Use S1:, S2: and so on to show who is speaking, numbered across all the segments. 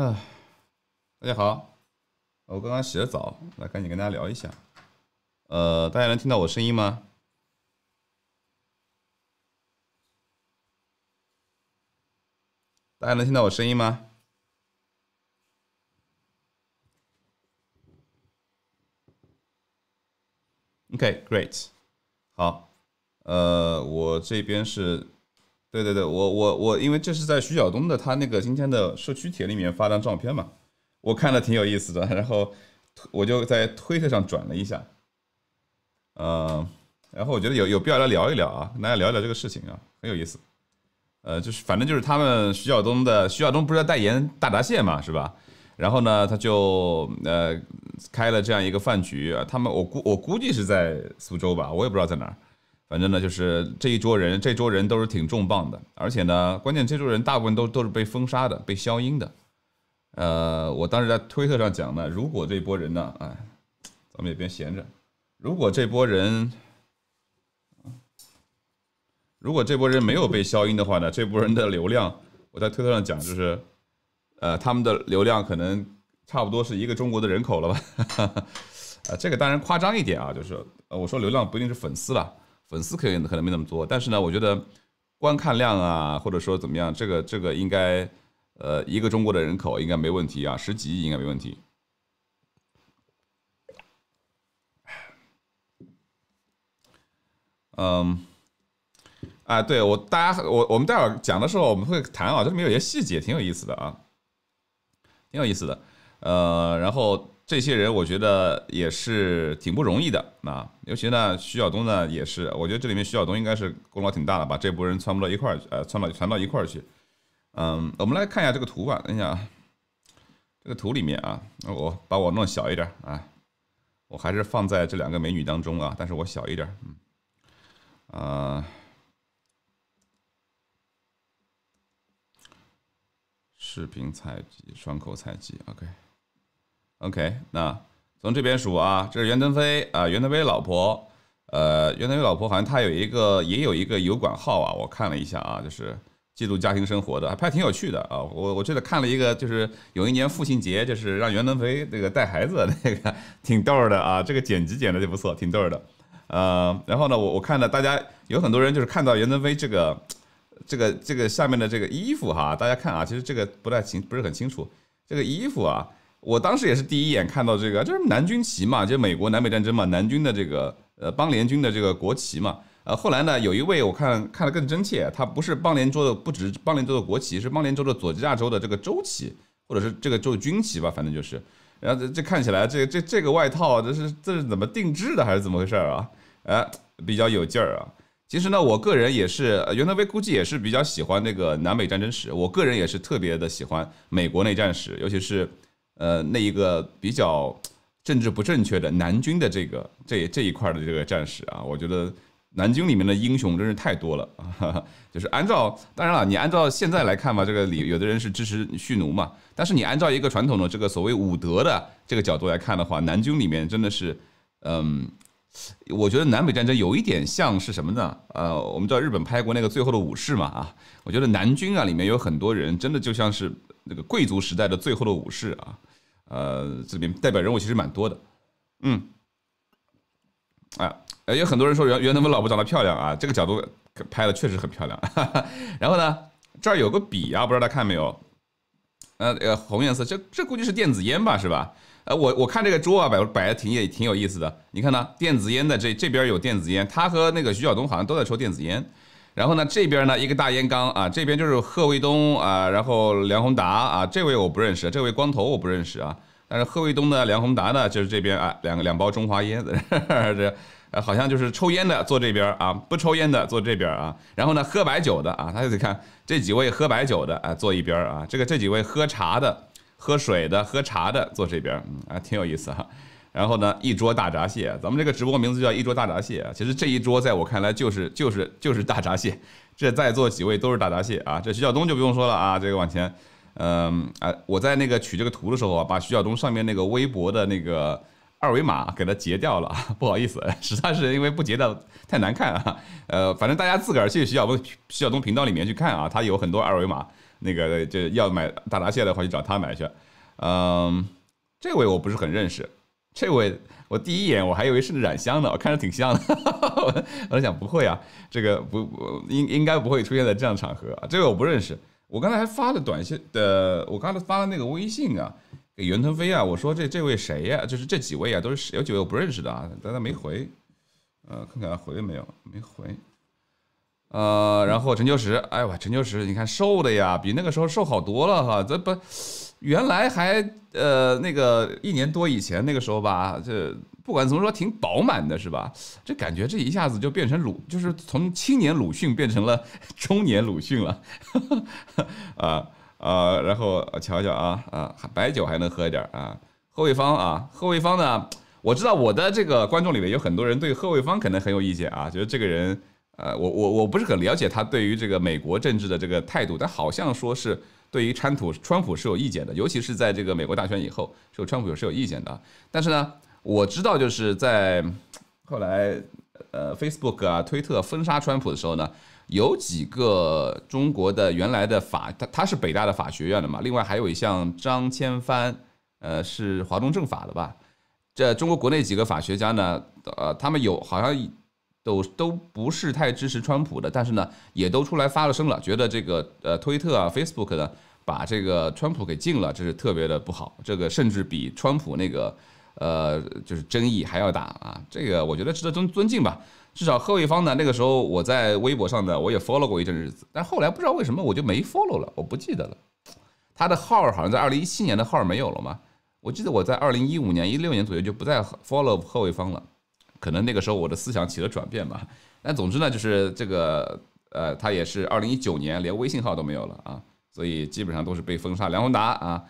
S1: 哎，大家好，我刚刚洗了澡，来赶紧跟大家聊一下。呃，大家能听到我声音吗？大家能听到我声音吗？OK，Great，好。呃，我这边是。对对对，我我我，因为这是在徐晓东的他那个今天的社区帖里面发张照片嘛，我看了挺有意思的，然后我就在推特上转了一下，呃，然后我觉得有有必要来聊一聊啊，跟大家聊一聊这个事情啊，很有意思，呃，就是反正就是他们徐晓东的，徐晓东不是在代言大闸蟹嘛，是吧？然后呢，他就呃开了这样一个饭局啊，他们我估我估计是在苏州吧，我也不知道在哪儿。反正呢，就是这一桌人，这桌人都是挺重磅的，而且呢，关键这桌人大部分都都是被封杀的、被消音的。呃，我当时在推特上讲呢，如果这波人呢，哎，咱们也别闲着。如果这波人，如果这波人没有被消音的话呢，这波人的流量，我在推特上讲就是，呃，他们的流量可能差不多是一个中国的人口了吧？啊，这个当然夸张一点啊，就是，我说流量不一定是粉丝了。粉丝可以可能没那么多，但是呢，我觉得观看量啊，或者说怎么样，这个这个应该，呃，一个中国的人口应该没问题啊，十几亿应该没问题。嗯，啊，对我大家我我们待会儿讲的时候我们会谈啊，这里面有些细节挺有意思的啊，挺有意思的，呃，然后。这些人我觉得也是挺不容易的啊，尤其呢，徐晓东呢也是，我觉得这里面徐晓东应该是功劳挺大的吧，这波人窜不到一块儿去，呃，窜到串到一块儿去。嗯，我们来看一下这个图吧，等一下啊，这个图里面啊，我把我弄小一点啊，我还是放在这两个美女当中啊，但是我小一点，嗯，啊，视频采集窗口采集，OK。OK，那从这边数啊，这是袁腾飞啊，袁腾飞老婆，呃，袁腾飞老婆好像她有一个也有一个油管号啊，我看了一下啊，就是记录家庭生活的，拍挺有趣的啊。我我记得看了一个，就是有一年父亲节，就是让袁腾飞那个带孩子那个，挺逗的啊。这个剪辑剪的就不错，挺逗的。呃，然后呢，我我看到大家有很多人就是看到袁腾飞这个这个这个下面的这个衣服哈，大家看啊，其实这个不太清，不是很清楚这个衣服啊。我当时也是第一眼看到这个，就是南军旗嘛，就美国南北战争嘛，南军的这个呃邦联军的这个国旗嘛。呃，后来呢，有一位我看看得更真切，他不是邦联州的，不只是邦联州的国旗，是邦联州的佐治亚州的这个州旗，或者是这个州的军旗吧，反正就是。然后这这看起来这这这个外套这是这是怎么定制的还是怎么回事啊？哎，比较有劲儿啊。其实呢，我个人也是，袁来威估计也是比较喜欢那个南北战争史，我个人也是特别的喜欢美国内战史，尤其是。呃，那一个比较政治不正确的南军的这个这这一块的这个战士啊，我觉得南军里面的英雄真是太多了。就是按照当然了，你按照现在来看吧，这个里有的人是支持蓄奴嘛，但是你按照一个传统的这个所谓武德的这个角度来看的话，南军里面真的是，嗯，我觉得南北战争有一点像是什么呢？呃，我们知道日本拍过那个最后的武士嘛啊，我觉得南军啊里面有很多人真的就像是那个贵族时代的最后的武士啊。呃，这边代表人物其实蛮多的，嗯，啊，有很多人说袁袁腾们老婆长得漂亮啊，这个角度拍的确实很漂亮。哈 哈然后呢，这儿有个笔啊，不知道大家看没有？呃呃，红颜色，这这估计是电子烟吧，是吧？呃，我我看这个桌啊摆摆的挺也挺有意思的，你看呢，电子烟的这这边有电子烟，他和那个徐晓东好像都在抽电子烟。然后呢，这边呢一个大烟缸啊，这边就是贺卫东啊，然后梁宏达啊，这位我不认识，这位光头我不认识啊。但是贺卫东的、梁宏达呢，就是这边啊，两个两包中华烟子，这好像就是抽烟的坐这边啊，不抽烟的坐这边啊。然后呢，喝白酒的啊，他就得看这几位喝白酒的啊坐一边啊，这个这几位喝茶的、喝水的、喝茶的坐这边，嗯啊，挺有意思哈。然后呢，一桌大闸蟹，咱们这个直播名字叫一桌大闸蟹啊。其实这一桌在我看来就是就是就是大闸蟹，这在座几位都是大闸蟹啊。这徐晓东就不用说了啊，这个往前，嗯啊，我在那个取这个图的时候啊，把徐晓东上面那个微博的那个二维码给它截掉了，不好意思，实在是因为不截的太难看啊。呃，反正大家自个儿去徐晓东徐晓东频道里面去看啊，他有很多二维码，那个就要买大闸蟹的话，去找他买去。嗯，这位我不是很认识。这我我第一眼我还以为是染香的，我看着挺香的，我在想不会啊，这个不不应应该不会出现在这样场合啊。这位我不认识，我刚才还发了短信的，我刚才发了那个微信啊，给袁腾飞啊，我说这这位谁呀？就是这几位啊，都是有几位我不认识的啊，但他没回，呃，看看他回了没有？没回。呃，然后陈秋实，哎呦，陈秋实，你看瘦的呀，比那个时候瘦好多了哈，这不。原来还呃那个一年多以前那个时候吧，这不管怎么说挺饱满的是吧？这感觉这一下子就变成鲁，就是从青年鲁迅变成了中年鲁迅了。啊啊，然后瞧瞧啊啊，白酒还能喝一点啊。贺卫方啊，贺卫方呢，我知道我的这个观众里面有很多人对贺卫方可能很有意见啊，觉得这个人呃，我我我不是很了解他对于这个美国政治的这个态度，但好像说是。对于川普，川普是有意见的，尤其是在这个美国大选以后，说川普是有意见的。但是呢，我知道就是在后来，呃，Facebook 啊、推特封杀川普的时候呢，有几个中国的原来的法，他他是北大的法学院的嘛，另外还有一项张千帆，呃，是华东政法的吧？这中国国内几个法学家呢，呃，他们有好像。都都不是太支持川普的，但是呢，也都出来发了声了，觉得这个呃，推特啊，Facebook 呢，把这个川普给禁了，这是特别的不好。这个甚至比川普那个呃，就是争议还要大啊。这个我觉得值得尊尊敬吧。至少贺卫方呢，那个时候我在微博上呢，我也 follow 过一阵日子，但后来不知道为什么我就没 follow 了，我不记得了。他的号好像在二零一七年的号没有了吗？我记得我在二零一五年、一六年左右就不再 follow 贺卫方了。可能那个时候我的思想起了转变吧，但总之呢，就是这个，呃，他也是二零一九年连微信号都没有了啊，所以基本上都是被封杀。梁宏达啊，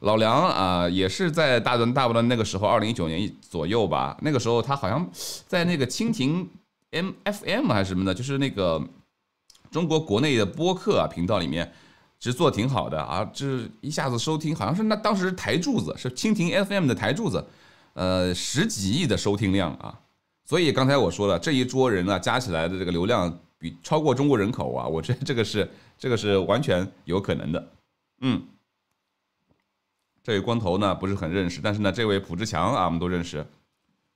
S1: 老梁啊，也是在大段大段那个时候，二零一九年左右吧，那个时候他好像在那个蜻蜓 M F M 还是什么的，就是那个中国国内的播客啊频道里面，其实做挺好的啊，就是一下子收听好像是那当时台柱子是蜻蜓 F M 的台柱子，呃，十几亿的收听量啊。所以刚才我说了，这一桌人呢加起来的这个流量比超过中国人口啊，我觉得这个是这个是完全有可能的。嗯，这位光头呢不是很认识，但是呢，这位朴志强啊，我们都认识。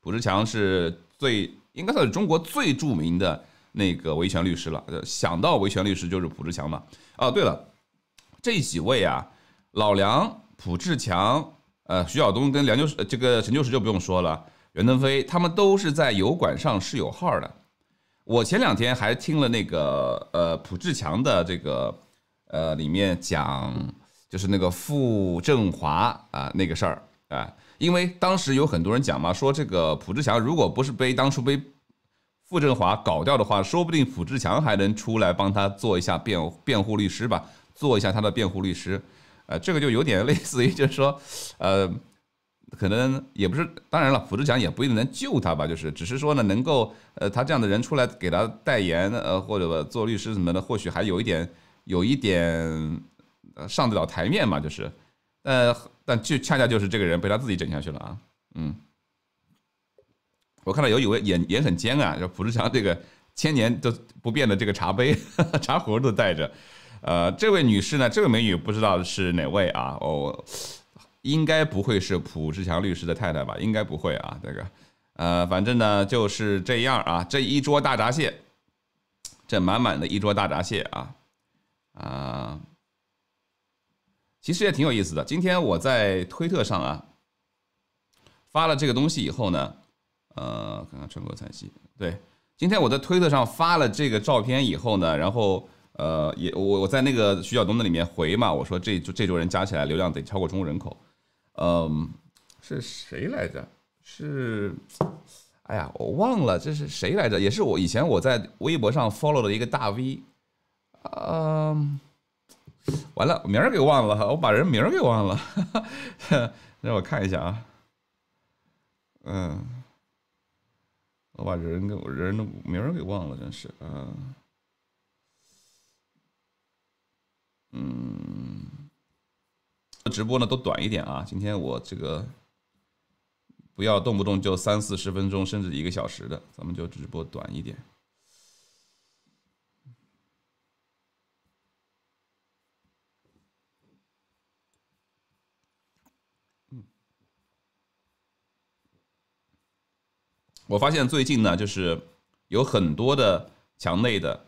S1: 朴志强是最应该算是中国最著名的那个维权律师了。想到维权律师就是朴志强嘛。啊，对了，这几位啊，老梁、朴志强、呃、徐晓东跟梁就这个陈秋实就不用说了。袁腾飞他们都是在油管上是有号的。我前两天还听了那个呃，朴志强的这个呃，里面讲就是那个傅政华啊那个事儿啊，因为当时有很多人讲嘛，说这个朴志强如果不是被当初被傅政华搞掉的话，说不定朴志强还能出来帮他做一下辩辩护律师吧，做一下他的辩护律师。呃，这个就有点 类似于就是说，呃。可能也不是，当然了，傅志强也不一定能救他吧，就是只是说呢，能够呃，他这样的人出来给他代言，呃，或者做律师什么的，或许还有一点，有一点，呃，上得了台面嘛，就是，呃，但就恰恰就是这个人被他自己整下去了啊，嗯，我看到有几位眼眼很尖啊，就傅志强这个千年都不变的这个茶杯 茶壶都带着，呃，这位女士呢，这位美女不知道是哪位啊，哦。应该不会是朴志强律师的太太吧？应该不会啊，这个，呃，反正呢就是这样啊。这一桌大闸蟹，这满满的一桌大闸蟹啊啊，其实也挺有意思的。今天我在推特上啊发了这个东西以后呢，呃，看看全国彩信。对，今天我在推特上发了这个照片以后呢，然后呃也我我在那个徐晓东那里面回嘛，我说这这桌人加起来流量得超过中国人口。嗯，是谁来着？是，哎呀，我忘了这是谁来着？也是我以前我在微博上 follow 的一个大 V，嗯，完了名儿给忘了，我把人名儿给忘了，让我看一下啊，嗯，我把人给我人的名儿给忘了，真是，嗯。直播呢都短一点啊！今天我这个不要动不动就三四十分钟，甚至一个小时的，咱们就直播短一点。我发现最近呢，就是有很多的墙内的，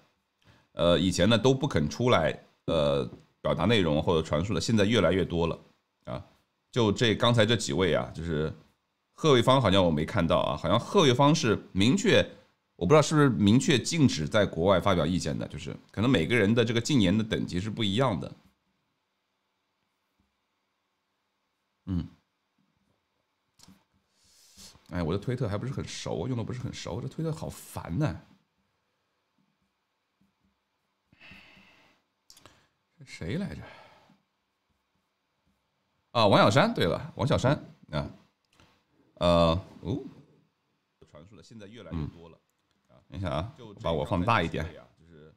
S1: 呃，以前呢都不肯出来，呃。表达内容或者传输的现在越来越多了啊！就这刚才这几位啊，就是贺卫方好像我没看到啊，好像贺卫方是明确，我不知道是不是明确禁止在国外发表意见的，就是可能每个人的这个禁言的等级是不一样的。嗯，哎，我的推特还不是很熟，用的不是很熟，这推特好烦呢。谁来着？啊，王小山，对了，王小山，啊，呃，哦，传输的现在越来越多了，啊，等一下啊，就把我放大一点，就是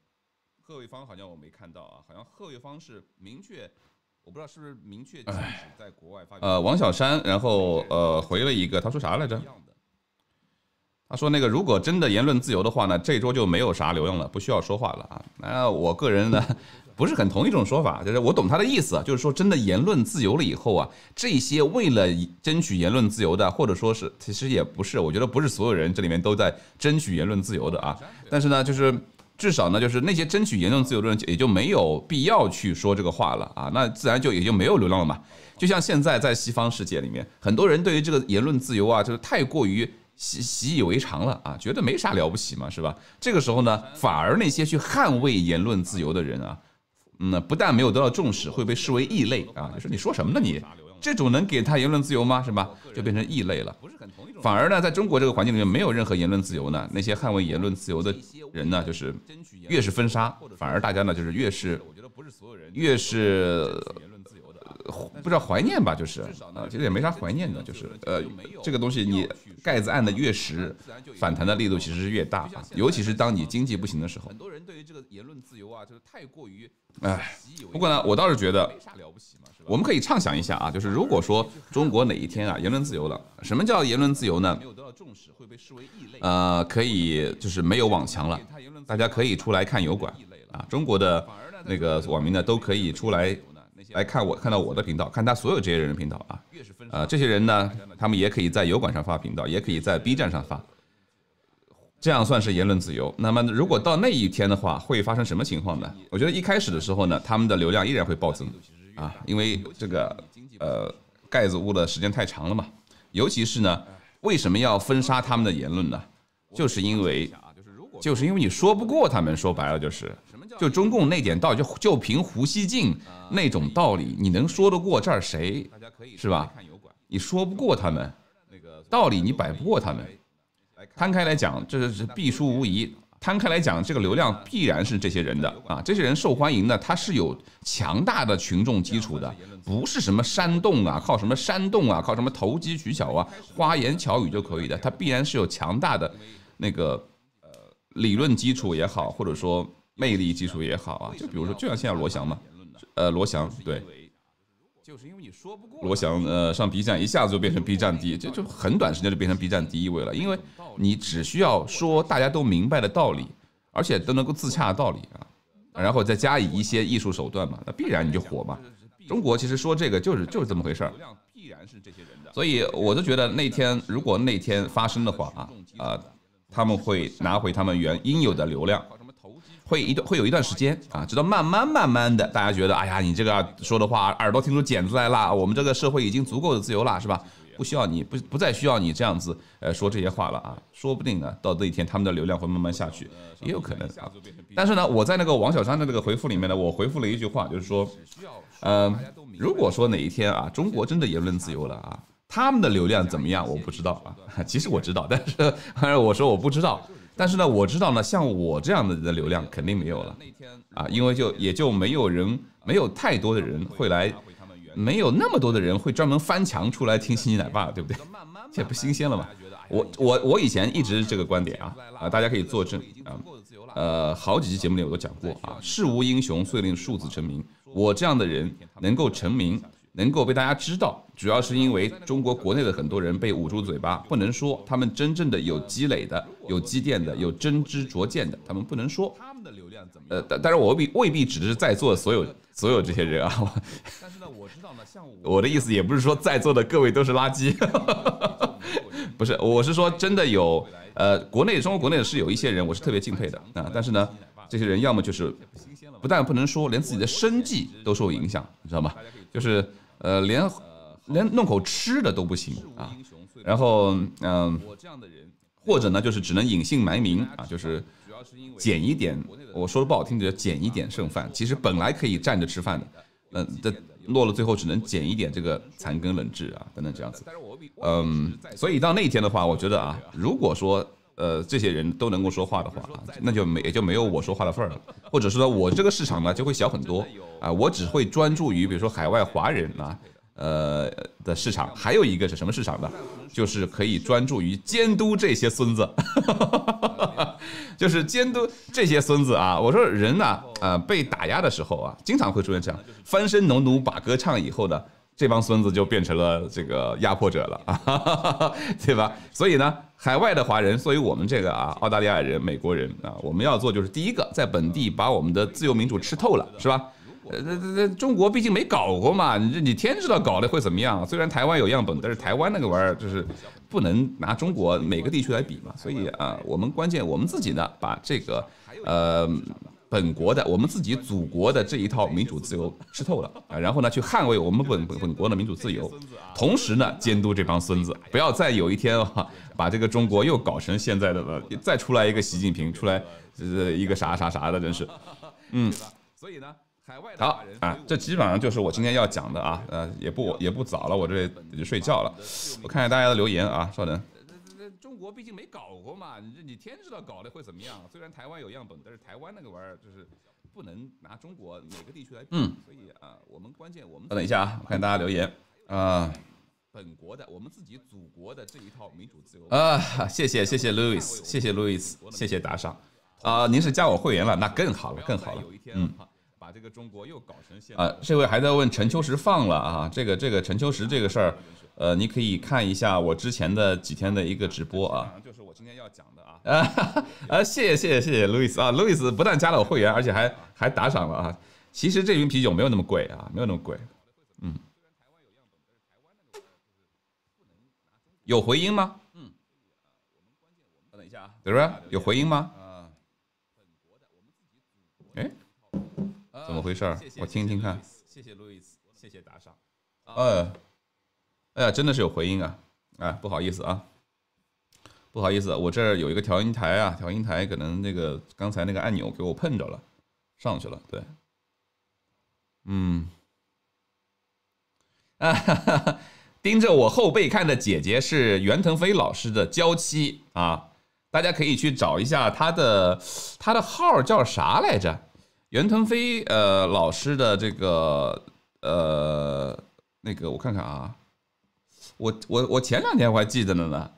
S1: 贺卫方好像我没看到啊，好像贺卫方是明确，我不知道是不是明确禁止在国外发，呃，王小山，然后呃回了一个，他说啥来着？他说那个如果真的言论自由的话呢，这桌就没有啥留用了，不需要说话了啊，那我个人呢？不是很同一种说法，就是我懂他的意思，就是说真的言论自由了以后啊，这些为了争取言论自由的，或者说是其实也不是，我觉得不是所有人这里面都在争取言论自由的啊。但是呢，就是至少呢，就是那些争取言论自由的人也就没有必要去说这个话了啊，那自然就也就没有流量了嘛。就像现在在西方世界里面，很多人对于这个言论自由啊，就是太过于习习以为常了啊，觉得没啥了不起嘛，是吧？这个时候呢，反而那些去捍卫言论自由的人啊。嗯，不但没有得到重视，会被视为异类啊！你说你说什么呢？你这种能给他言论自由吗？是吧？就变成异类了。反而呢，在中国这个环境里面，没有任何言论自由呢。那些捍卫言论自由的人呢，就是越是封杀，反而大家呢，就是越是越是。不知道怀念吧，就是啊，其实也没啥怀念的，就是呃，这个东西你盖子按的越实，反弹的力度其实是越大啊，尤其是当你经济不行的时候。很多人对于这个言论自由啊，就是太过于哎。不过呢，我倒是觉得我们可以畅想一下啊，就是如果说中国哪一天啊言论自由了，什么叫言论自由呢？没有得到重视会被视为异类。呃，可以就是没有网墙了，大家可以出来看油管啊，中国的那个网民呢都可以出来。来看我，看到我的频道，看他所有这些人的频道啊。呃，这些人呢，他们也可以在油管上发频道，也可以在 B 站上发，这样算是言论自由。那么，如果到那一天的话，会发生什么情况呢？我觉得一开始的时候呢，他们的流量依然会暴增啊，因为这个呃盖子捂的时间太长了嘛。尤其是呢，为什么要封杀他们的言论呢？就是因为就是因为你说不过他们，说白了就是。就中共那点道，就就凭胡锡进那种道理，你能说得过这儿谁？是吧？你说不过他们，道理你摆不过他们。摊开来讲，这是必输无疑。摊开来讲，这个流量必然是这些人的啊，这些人受欢迎的，他是有强大的群众基础的，不是什么煽动啊，靠什么煽动啊，靠什么投机取巧啊，花言巧语就可以的，他必然是有强大的那个呃理论基础也好，或者说。魅力技术也好啊，就比如说，就像现在罗翔嘛，呃，罗翔对，就是因为你说不过罗翔，呃，上 B 站一下子就变成 B 站第一，就就很短时间就变成 B 站第一位了，因为你只需要说大家都明白的道理，而且都能够自洽的道理啊，然后再加以一些艺术手段嘛，那必然你就火嘛。中国其实说这个就是就是这么回事儿，必然是这些人的。所以我就觉得那天如果那天发生的话啊啊，他们会拿回他们原应有的流量。会一段会有一段时间啊，直到慢慢慢慢的，大家觉得，哎呀，你这个说的话耳朵听出茧子来了，我们这个社会已经足够的自由了，是吧？不需要你不不再需要你这样子呃说这些话了啊。说不定呢，到那一天他们的流量会慢慢下去，也有可能。但是呢，我在那个王小川的那个回复里面呢，我回复了一句话，就是说，嗯，如果说哪一天啊，中国真的言论自由了啊，他们的流量怎么样，我不知道啊。其实我知道，但是 我说我不知道。但是呢，我知道呢，像我这样的人流量肯定没有了啊，因为就也就没有人，没有太多的人会来，没有那么多的人会专门翻墙出来听《星星奶爸》，对不对？这 不新鲜了吗？我我我以前一直这个观点啊啊，大家可以作证啊，呃，好几期节目里我都讲过啊，世无英雄遂令数字成名。我这样的人能够成名。能够被大家知道，主要是因为中国国内的很多人被捂住嘴巴，不能说他们真正的有积累的、有积淀的、有真知灼见的，他们不能说。他们的流量怎么？呃，但但是我未必未必只是在座所有所有这些人啊。但是呢，我知道呢，像我的意思也不是说在座的各位都是垃圾，不是，我是说真的有，呃，国内中国国内是有一些人，我是特别敬佩的啊。但是呢，这些人要么就是不但不能说，连自己的生计都受影响，你知道吗？就是。呃，连连弄口吃的都不行啊，然后嗯，或者呢，就是只能隐姓埋名啊，就是捡一点，我说的不好听叫捡一点剩饭，其实本来可以站着吃饭的，嗯，这落了最后只能捡一点这个残羹冷炙啊，等等这样子，嗯，所以到那天的话，我觉得啊，如果说。呃，这些人都能够说话的话，那就没也就没有我说话的份儿了。或者说我这个市场呢就会小很多啊。我只会专注于，比如说海外华人啊，呃的市场。还有一个是什么市场呢？就是可以专注于监督这些孙子，就是监督这些孙子啊。我说人呢，呃，被打压的时候啊，经常会出现这样，翻身农奴把歌唱以后呢，这帮孙子就变成了这个压迫者了啊，对吧？所以呢。海外的华人，所以我们这个啊，澳大利亚人、美国人啊，我们要做就是第一个，在本地把我们的自由民主吃透了，是吧？呃，这这中国毕竟没搞过嘛，你你天知道搞的会怎么样？虽然台湾有样本，但是台湾那个玩意儿就是不能拿中国每个地区来比嘛。所以啊，我们关键我们自己呢，把这个呃。本国的我们自己祖国的这一套民主自由吃透了啊，然后呢去捍卫我们本本本国的民主自由，同时呢监督这帮孙子，不要再有一天啊把这个中国又搞成现在的，了，再出来一个习近平出来，呃一个啥啥啥的，真是，嗯，所以呢，海外好啊，这基本上就是我今天要讲的啊，呃也不也不早了，我这里就睡觉了，我看看大家的留言啊，稍等。国毕竟没搞过嘛，你你天知道搞的会怎么样？虽然台湾有样本，但是台湾那个玩意儿就是不能拿中国哪个地区来比，所以啊，我们关键我们等一下啊，看大家留言啊。本国的，我们自己祖国的这一套民主自由啊，谢谢谢谢 Louis，谢谢 Louis，谢谢打赏啊，您是加我会员了，那更好了更好了，嗯。这个中国又搞成现，啊！这位还在问陈秋实放了啊？这个这个陈秋实这个事儿，呃，你可以看一下我之前的几天的一个直播啊，就是我今天要讲的啊。啊，谢谢谢谢谢谢路易斯啊！路易斯不但加了我会员，而且还还打赏了啊。其实这瓶啤酒没有那么贵啊，没有那么贵。嗯。有回音吗？嗯。等等一下，啊。怎么有回音吗？怎么回事儿？我听听看。谢谢路易斯，谢谢打赏。呃，哎呀，真的是有回音啊！哎，不好意思啊，不好意思，我这儿有一个调音台啊，调音台可能那个刚才那个按钮给我碰着了，上去了。对，嗯，啊，盯着我后背看的姐姐是袁腾飞老师的娇妻啊，大家可以去找一下她的，她的号叫啥来着？袁腾飞呃老师的这个呃那个我看看啊，我我我前两天我还记得呢，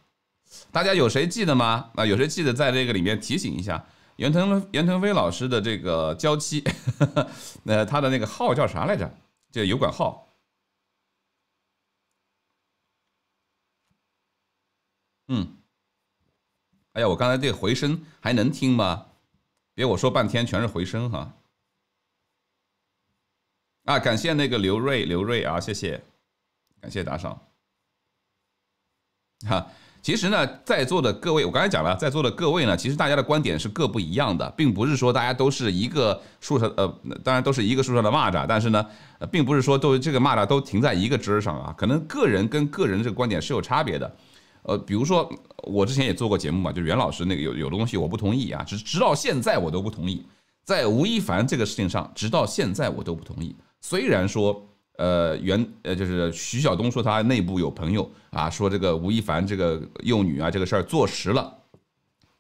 S1: 大家有谁记得吗？啊，有谁记得在这个里面提醒一下袁腾袁腾飞老师的这个娇妻，那 他的那个号叫啥来着？这油管号。嗯，哎呀，我刚才这回声还能听吗？别我说半天全是回声哈。啊，感谢那个刘瑞，刘瑞啊，谢谢，感谢打赏。哈，其实呢，在座的各位，我刚才讲了，在座的各位呢，其实大家的观点是各不一样的，并不是说大家都是一个树上，呃，当然都是一个树上的蚂蚱，但是呢，并不是说都这个蚂蚱都停在一个枝上啊，可能个人跟个人这个观点是有差别的。呃，比如说我之前也做过节目嘛，就袁老师那个有有的东西我不同意啊，直直到现在我都不同意，在吴亦凡这个事情上，直到现在我都不同意。虽然说，呃，原呃就是徐晓东说他内部有朋友啊，说这个吴亦凡这个幼女啊这个事儿坐实了，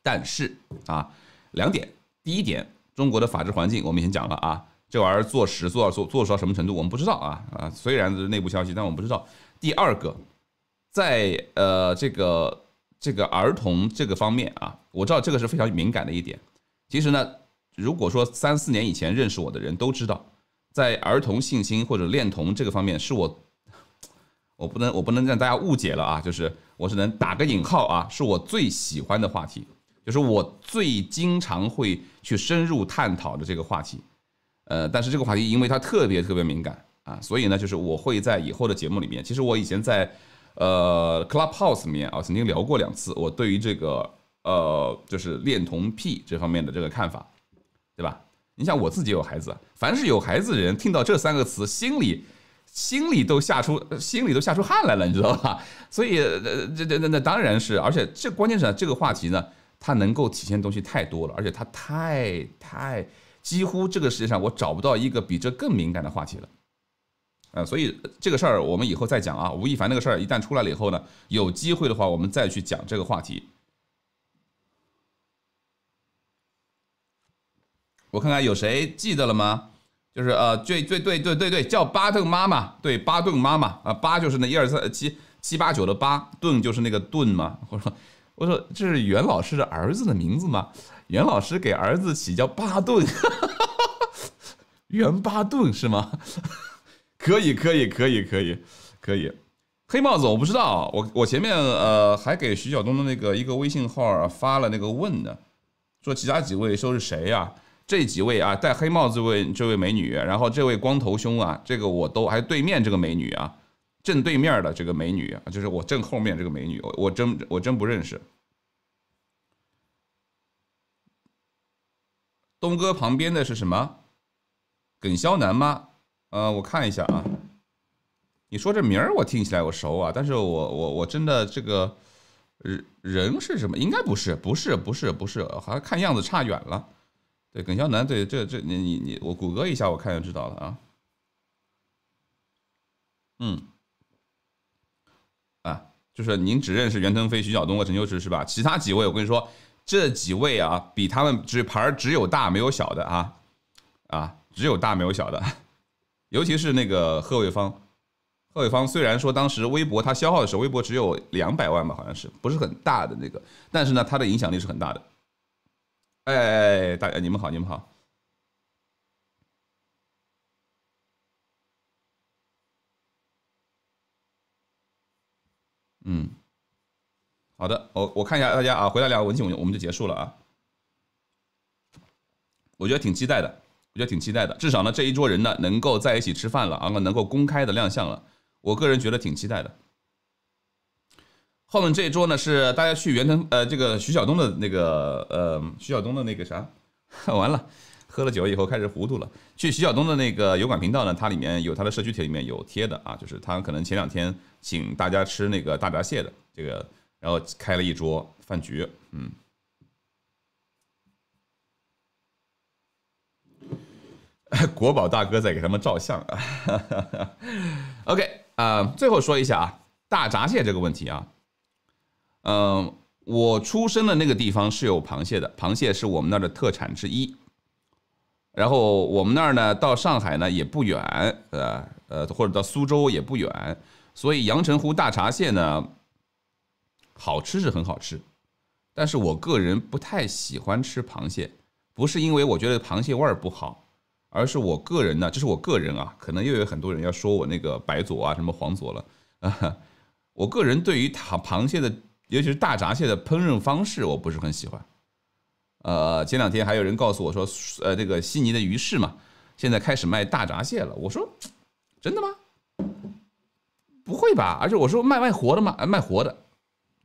S1: 但是啊，两点，第一点，中国的法治环境我们已经讲了啊，这玩意儿坐实做到坐坐实到什么程度我们不知道啊啊，虽然是内部消息，但我们不知道。第二个，在呃这个这个儿童这个方面啊，我知道这个是非常敏感的一点。其实呢，如果说三四年以前认识我的人都知道。在儿童性侵或者恋童这个方面，是我，我不能，我不能让大家误解了啊！就是我是能打个引号啊，是我最喜欢的话题，就是我最经常会去深入探讨的这个话题。呃，但是这个话题因为它特别特别敏感啊，所以呢，就是我会在以后的节目里面，其实我以前在呃 Clubhouse 里面啊，曾经聊过两次我对于这个呃，就是恋童癖这方面的这个看法，对吧？你想我自己有孩子，凡是有孩子的人听到这三个词，心里心里都吓出心里都吓出汗来了，你知道吧？所以，这这那那当然是，而且这关键是这个话题呢，它能够体现东西太多了，而且它太太几乎这个世界上我找不到一个比这更敏感的话题了。呃，所以这个事儿我们以后再讲啊。吴亦凡那个事儿一旦出来了以后呢，有机会的话我们再去讲这个话题。我看看有谁记得了吗？就是呃，最最对对对对，叫巴顿妈妈，对巴顿妈妈啊，巴就是那一二三七七八九的巴，顿就是那个顿嘛。我说我说这是袁老师的儿子的名字吗？袁老师给儿子起叫巴顿，袁巴顿是吗？可以可以可以可以可以。黑帽子我不知道，我我前面呃还给徐晓东的那个一个微信号发了那个问呢，说其他几位都是谁呀？这几位啊，戴黑帽子位这位美女，然后这位光头兄啊，这个我都，还对面这个美女啊，正对面的这个美女啊，就是我正后面这个美女，我我真我真不认识。东哥旁边的是什么？耿潇楠吗？呃，我看一下啊，你说这名儿我听起来我熟啊，但是我我我真的这个人人是什么？应该不是，不是，不是，不是，好像看样子差远了。对耿肖楠，对这这你你你，我谷歌一下，我看就知道了啊。嗯，啊，就是您只认识袁腾飞、徐晓东和陈秋池是吧？其他几位，我跟你说，这几位啊，比他们只牌只有大没有小的啊，啊，只有大没有小的，尤其是那个贺卫方。贺伟方虽然说当时微博他消耗的时候，微博只有两百万吧，好像是不是很大的那个，但是呢，他的影响力是很大的。哎哎，大你们好，你们好。嗯，好的，我我看一下大家啊，回答两个问题，我们就我们就结束了啊。我觉得挺期待的，我觉得挺期待的。至少呢，这一桌人呢能够在一起吃饭了，啊，能够公开的亮相了。我个人觉得挺期待的。后面这一桌呢是大家去袁腾，呃，这个徐晓东的那个，呃，徐晓东的那个啥，完了喝了酒以后开始糊涂了。去徐晓东的那个油管频道呢，它里面有他的社区帖，里面有贴的啊，就是他可能前两天请大家吃那个大闸蟹的这个，然后开了一桌饭局，嗯，国宝大哥在给他们照相啊。OK，啊，最后说一下啊，大闸蟹这个问题啊。嗯，我出生的那个地方是有螃蟹的，螃蟹是我们那儿的特产之一。然后我们那儿呢，到上海呢也不远，呃呃，或者到苏州也不远，所以阳澄湖大闸蟹呢，好吃是很好吃，但是我个人不太喜欢吃螃蟹，不是因为我觉得螃蟹味儿不好，而是我个人呢，这是我个人啊，可能又有很多人要说我那个白左啊什么黄左了啊，我个人对于螃螃蟹的。尤其是大闸蟹的烹饪方式，我不是很喜欢。呃，前两天还有人告诉我说，呃，这个悉尼的鱼市嘛，现在开始卖大闸蟹了。我说，真的吗？不会吧？而且我说卖卖活的吗？啊，卖活的，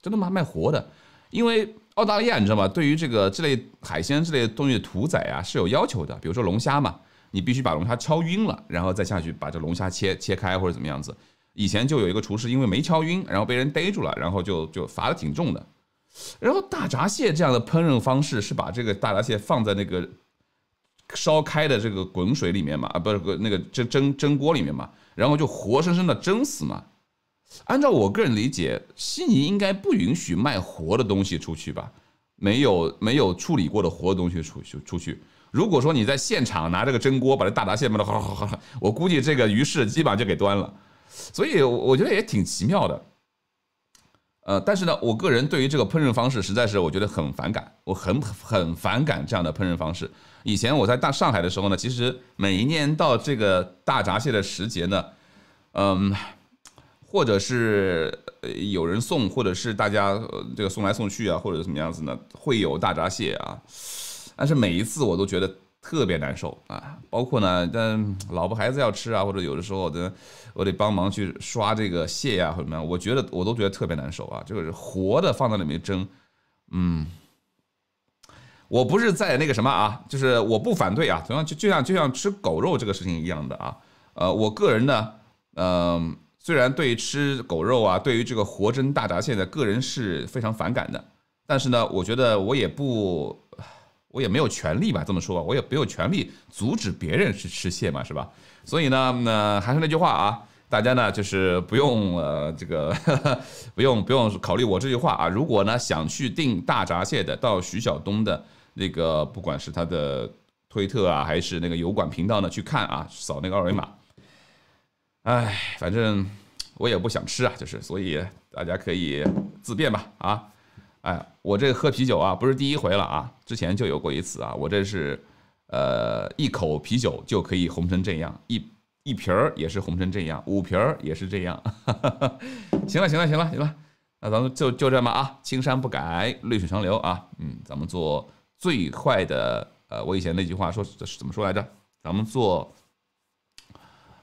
S1: 真的吗？卖活的？因为澳大利亚你知道吗？对于这个这类海鲜这类东西的屠宰啊是有要求的。比如说龙虾嘛，你必须把龙虾敲晕了，然后再下去把这龙虾切切开或者怎么样子。以前就有一个厨师因为没敲晕，然后被人逮住了，然后就就罚的挺重的。然后大闸蟹这样的烹饪方式是把这个大闸蟹放在那个烧开的这个滚水里面嘛，啊不是那个蒸蒸蒸锅里面嘛，然后就活生生的蒸死嘛。按照我个人理解，悉尼应该不允许卖活的东西出去吧？没有没有处理过的活的东西出出出去。如果说你在现场拿这个蒸锅把这大闸蟹好好，我估计这个鱼市基本上就给端了。所以，我我觉得也挺奇妙的，呃，但是呢，我个人对于这个烹饪方式实在是我觉得很反感，我很很反感这样的烹饪方式。以前我在大上海的时候呢，其实每一年到这个大闸蟹的时节呢，嗯，或者是有人送，或者是大家这个送来送去啊，或者什么样子呢，会有大闸蟹啊，但是每一次我都觉得。特别难受啊！包括呢，但老婆孩子要吃啊，或者有的时候的，我得帮忙去刷这个蟹啊，或者什么。我觉得我都觉得特别难受啊，就是活的放在里面蒸，嗯，我不是在那个什么啊，就是我不反对啊，同样就就像就像吃狗肉这个事情一样的啊。呃，我个人呢，嗯，虽然对吃狗肉啊，对于这个活蒸大闸蟹的个人是非常反感的，但是呢，我觉得我也不。我也没有权利吧，这么说，我也没有权利阻止别人去吃蟹嘛，是吧？所以呢，那还是那句话啊，大家呢就是不用呃这个 不用不用考虑我这句话啊。如果呢想去订大闸蟹的，到徐晓东的那个不管是他的推特啊，还是那个油管频道呢，去看啊，扫那个二维码。哎，反正我也不想吃啊，就是所以大家可以自便吧，啊。哎，我这喝啤酒啊，不是第一回了啊，之前就有过一次啊。我这是，呃，一口啤酒就可以红成这样，一一瓶儿也是红成这样，五瓶儿也是这样。行了，行了，行了，行了，那咱们就就这么啊，青山不改，绿水长流啊。嗯，咱们做最坏的，呃，我以前那句话说怎么说来着？咱们做，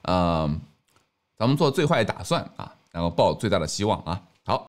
S1: 嗯，咱们做最坏打算啊，然后抱最大的希望啊。